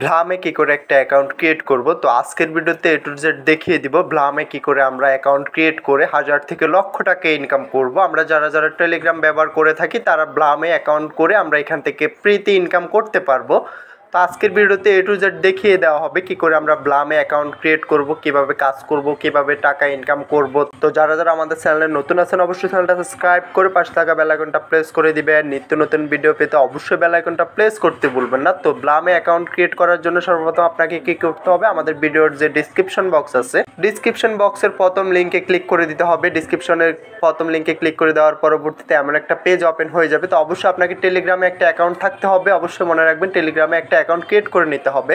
ভ্লামে কী করে একটা account create করব তো আজকের ভিডিওতে এ টু জেড দেখিয়ে দিব ভ্লামে কী করে আমরা অ্যাকাউন্ট ক্রিয়েট করে হাজার থেকে লক্ষ টাকা ইনকাম করব আমরা যারা যারা টেলিগ্রাম ব্যবহার করে থাকি তারা ভ্লামে অ্যাকাউন্ট করে আমরা এখান থেকে প্রীতি ইনকাম করতে পারবো তো আজকের ভিডিওতে এ টু জেড দেখিয়ে দেওয়া হবে কি করে আমরা ব্লামে অ্যাকাউন্ট ক্রিয়েট করব কিভাবে কাজ করব কিভাবে টাকা ইনকাম করব তো যারা যারা আমাদের চ্যানেলে নতুন আছেন অবশ্যই চ্যানেলটা সাবস্ক্রাইব করে পাশে থাকা বেলাইকনটা প্রেস করে দিবেন নিত্য নতুন ভিডিও পেতে অবশ্যই বেলাইকনটা প্রেস করতে ভুলবেন না তো ব্লামে অ্যাকাউন্ট ক্রিয়েট করার জন্য সর্বপ্রথম আপনাকে কি করতে হবে আমাদের ভিডিওর যে ডিসক্রিপশন বক্স আছে ডিসক্রিপশন বক্সের প্রথম লিঙ্কে ক্লিক করে দিতে হবে ডিসক্রিপশনের প্রথম লিঙ্কে ক্লিক করে দেওয়ার পরবর্তীতে এমন একটা পেজ ওপেন হয়ে যাবে তো অবশ্যই আপনাকে টেলিগ্রামে একটা অ্যাকাউন্ট থাকতে হবে অবশ্যই মনে রাখবেন টেলিগ্রামে একটা অ্যাকাউন্ট ক্রিয়েট করে নিতে হবে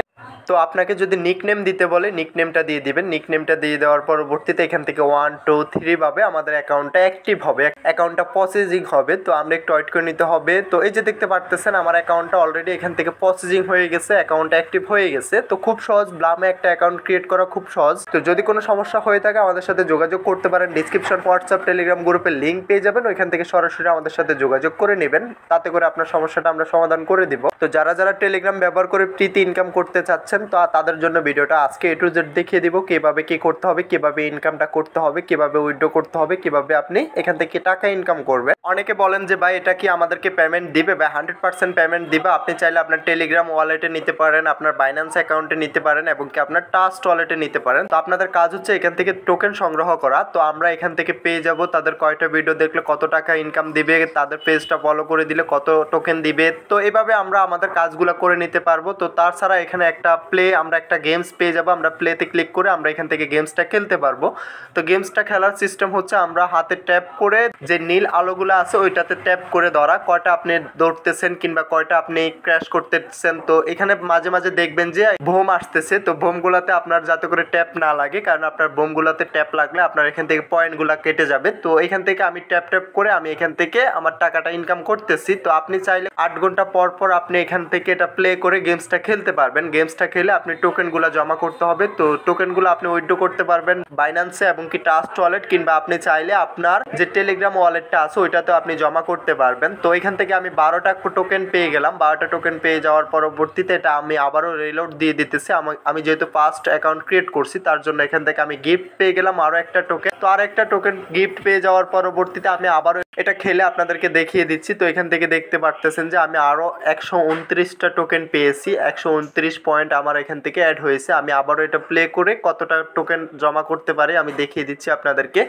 তো আপনাকে যদি নিকনেম দিতে বলে নিকনেমটা দিয়ে দিবেন নিকনেমটা দিয়ে দেওয়ার পরবর্তীতে এখান থেকে ওয়ান টু থ্রি আমাদের অ্যাকাউন্টটা অ্যাক্টিভ হবে অ্যাকাউন্টটা প্রসেসিং হবে তো আমরা একটু ওয়েট করে নিতে হবে তো এই যে দেখতে পারতেছেন আমার অ্যাকাউন্টটা অলরেডি এখান থেকে প্রসেসিং হয়ে গেছে অ্যাকাউন্ট অ্যাক্টিভ হয়ে গেছে তো খুব সহজ ব্লামে একটা অ্যাকাউন্ট ক্রিয়েট করা খুব সহজ তো যদি কোনো সমস্যা হয়ে থাকে আমাদের সাথে যোগাযোগ করতে পারেন ডিসক্রিপশন হোয়াটসঅ্যাপ টেলিগ্রাম গ্রুপের লিঙ্ক পেয়ে যাবেন ওইখান থেকে সরাসরি আমাদের সাথে যোগাযোগ করে নেবেন তাতে করে আপনার সমস্যাটা আমরা সমাধান করে দিব তো যারা যারা টেলিগ্রাম ব্যবহার করে প্রীতি ইনকাম করতে চাচ্ছেন আছেন তো তাদের জন্য ভিডিওটা আজকে এ টু জেড দেখিয়ে দিব কীভাবে কী করতে হবে কীভাবে ইনকামটা করতে হবে কীভাবে উইড্রো করতে হবে কীভাবে আপনি এখান থেকে টাকা ইনকাম করবে অনেকে বলেন যে ভাই এটা কি আমাদেরকে পেমেন্ট দিবে বা হান্ড্রেড পার্সেন্ট পেমেন্ট দিবে আপনি চাইলে আপনার টেলিগ্রাম ওয়ালেটে নিতে পারেন আপনার বাইন্যান্স অ্যাকাউন্টে নিতে পারেন এবং কি আপনার টাস্ট ওয়ালেটে নিতে পারেন তো আপনাদের কাজ হচ্ছে এখান থেকে টোকেন সংগ্রহ করা তো আমরা এখান থেকে পেয়ে যাব তাদের কয়টা ভিডিও দেখলে কত টাকা ইনকাম দিবে তাদের পেজটা ফলো করে দিলে কত টোকেন দিবে তো এভাবে আমরা আমাদের কাজগুলো করে নিতে পারবো তো তাছাড়া এখানে একটা প্লে আমরা একটা গেমস পেয়ে যাবো আমরা প্লেতে ক্লিক করে আমরা এখান থেকে গেমসটা খেলতে পারবো তো গেমসটা খেলার সিস্টেম হচ্ছে আমরা হাতে ট্যাপ করে যে নীল আলোগুলো আছে ওইটাতে ট্যাপ করে ধরা কয়টা আপনি দৌড়তেছেন কিংবা কয়টা আপনি ক্র্যাশ করতেছেন তো এখানে মাঝে মাঝে দেখবেন যে ভোম আসতেছে তো ভোমগুলাতে আপনার যাতে করে ট্যাপ না লাগে কারণ আপনার ভোমগুলাতে ট্যাপ লাগলে আপনার এখান থেকে পয়েন্টগুলো কেটে যাবে তো এখান থেকে আমি ট্যাপ ট্যাপ করে আমি এখান থেকে আমার টাকাটা ইনকাম করতেছি তো আপনি চাইলে আট ঘন্টা পর পর আপনি এখান থেকে এটা প্লে করে গেমসটা খেলতে পারবেন গেমসটা খেলে আপনি টোকেনগুলো জমা করতে হবে তো টোকেনগুলো আপনি উইড্রো করতে পারবেন বাইন্যান্সে এবং কি ট্রাস্ট ওয়ালেট কিংবা আপনি চাইলে আপনার যে টেলিগ্রাম ওয়ালেটটা আছে ওইটাতে আপনি জমা করতে পারবেন তো এখান থেকে আমি বারোটা টোকেন পেয়ে গেলাম বারোটা টোকেন পেয়ে যাওয়ার পরবর্তীতে এটা আমি আবারও রিলোড দিয়ে দিতেছি আমি যেহেতু ফার্স্ট অ্যাকাউন্ট ক্রিয়েট করছি তার জন্য এখান থেকে আমি গিফট পেয়ে গেলাম আরও একটা টোকেন তো আর একটা টোকেন গিফট পেয়ে যাওয়ার পরবর্তীতে আমি আবারও এটা খেলে আপনাদেরকে দেখিয়ে দিচ্ছি তো এখান থেকে দেখতে পারতেছেন যে আমি আরও একশো উনত্রিশটা টোকেন পেয়েছি একশো উনত্রিশ পয়েন্ট আমার এখান থেকে অ্যাড হয়েছে আমি আবারও এটা প্লে করে কতটা টোকেন জমা করতে পারি আমি দেখিয়ে দিচ্ছি আপনাদেরকে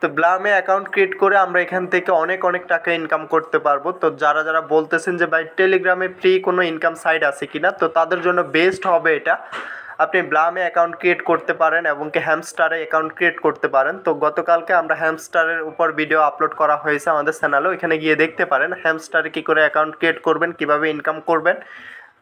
তো ব্লামে অ্যাকাউন্ট ক্রিয়েট করে আমরা এখান থেকে অনেক অনেক টাকা ইনকাম করতে পারবো তো যারা যারা বলতেছেন যে ভাই টেলিগ্রামে ফ্রি কোনো ইনকাম সাইট আছে কিনা তো তাদের জন্য বেস্ট হবে এটা আপনি ব্লামে অ্যাকাউন্ট ক্রিয়েট করতে পারেন এবং কি হ্যামস্টারে অ্যাকাউন্ট ক্রিয়েট করতে পারেন তো গতকালকে আমরা হ্যামস্টারের উপর ভিডিও আপলোড করা হয়েছে আমাদের চ্যানেলে ওইখানে গিয়ে দেখতে পারেন হ্যামস্টারে কী করে অ্যাকাউন্ট ক্রিয়েট করবেন কিভাবে ইনকাম করবেন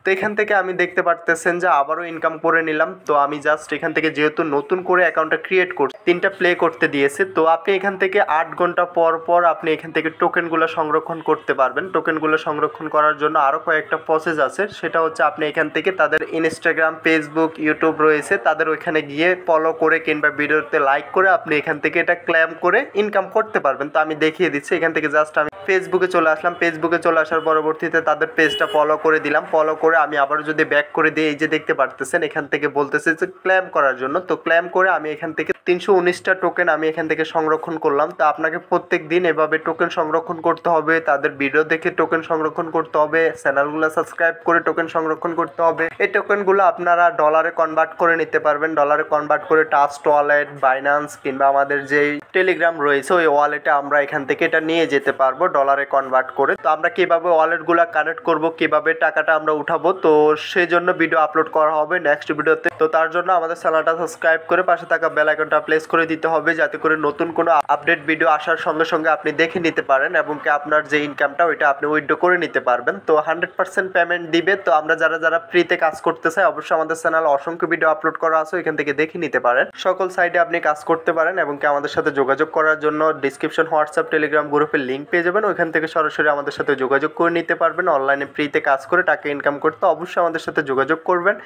তো এখান থেকে আমি দেখতে পারতেছেন যে আবারও ইনকাম করে নিলাম তো আমি জাস্ট এখান থেকে যেহেতু নতুন করে অ্যাকাউন্টটা ক্রিয়েট করছি তিনটা প্লে করতে দিয়েছে তো আপনি এখান থেকে আট ঘন্টা পর পর আপনি এখান থেকে টোকেনগুলো সংরক্ষণ করতে পারবেন টোকেনগুলো সংরক্ষণ করার জন্য আরও কয়েকটা প্রসেস আছে সেটা হচ্ছে আপনি এখান থেকে তাদের ইনস্টাগ্রাম ফেসবুক ইউটিউব রয়েছে তাদের ওইখানে গিয়ে ফলো করে কিংবা ভিডিওতে লাইক করে আপনি এখান থেকে এটা ক্ল্যাম করে ইনকাম করতে পারবেন তো আমি দেখিয়ে দিচ্ছি এখান থেকে জাস্ট আমি ফেসবুকে চলে আসলাম ফেসবুকে চলে আসার পরবর্তীতে তাদের পেজটা ফলো করে দিলাম ফলো করে আমি আবার যদি ব্যাক করে দিই এই যে দেখতে পারতেছেন এখান থেকে বলতেছে যে ক্ল্যাম করার জন্য তো ক্ল্যাম করে আমি এখান থেকে তিনশো উনিশটা টোকেন আমি এখান থেকে সংরক্ষণ করলাম তা আপনাকে প্রত্যেক দিন এভাবে টোকেন সংরক্ষণ করতে হবে তাদের ভিডিও দেখে টোকেন সংরক্ষণ করতে হবে চ্যানেলগুলো সাবস্ক্রাইব করে টোকেন সংরক্ষণ করতে হবে এই টোকেনগুলো আপনারা ডলারে কনভার্ট করে নিতে পারবেন ডলারে কনভার্ট করে টাস্ট ওয়ালেট বাইনান্স কিংবা আমাদের যেই টেলিগ্রাম রয়েছে ওই ওয়ালেটে আমরা এখান থেকে এটা নিয়ে যেতে পারবো ডলারে কনভার্ট করে তো আমরা কীভাবে ওয়ালেটগুলো কানেক্ট করব কিভাবে টাকাটা আমরা উঠাবো তো সেই জন্য ভিডিও আপলোড করা হবে নেক্সট ভিডিওতে তো তার জন্য আমাদের চ্যানেলটা সাবস্ক্রাইব করে পাশে থাকা বেলাইকন বাটনটা প্লেস করে দিতে হবে যাতে করে নতুন কোনো আপডেট ভিডিও আসার সঙ্গে সঙ্গে আপনি দেখে নিতে পারেন এবং কি আপনার যে ইনকামটা ওইটা আপনি উইথড্র করে নিতে পারবেন তো হান্ড্রেড পার্সেন্ট পেমেন্ট দিবে তো আমরা যারা যারা ফ্রিতে কাজ করতে চাই অবশ্যই আমাদের চ্যানেল অসংখ্য ভিডিও আপলোড করা আছে ওইখান থেকে দেখে নিতে পারেন সকল সাইডে আপনি কাজ করতে পারেন এবং কি আমাদের সাথে যোগাযোগ করার জন্য ডিসক্রিপশন হোয়াটসঅ্যাপ টেলিগ্রাম গ্রুপের লিঙ্ক পেয়ে যাবেন ওইখান থেকে সরাসরি আমাদের সাথে যোগাযোগ করে নিতে পারবেন অনলাইনে ফ্রিতে কাজ করে টাকা ইনকাম করতে অবশ্যই আমাদের সাথে যোগাযোগ করবেন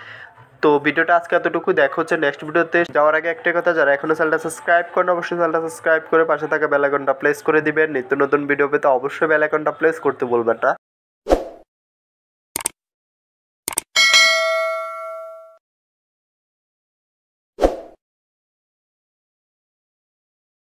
তো ভিডিওটা আজকে এতটুকু দেখো হচ্ছে নেক্সট ভিডিওতে যাওয়ার আগে একটা কথা যারা এখনো চ্যানেলটা সাবস্ক্রাইব করেন অবশ্যই চ্যানেলটা সাবস্ক্রাইব করে পাশে থাকা বেলাকনটা প্লেস করে দিবেন নিত্য নতুন ভিডিও পেতে অবশ্যই বেলাকনটা প্লেস করতে বলবেটা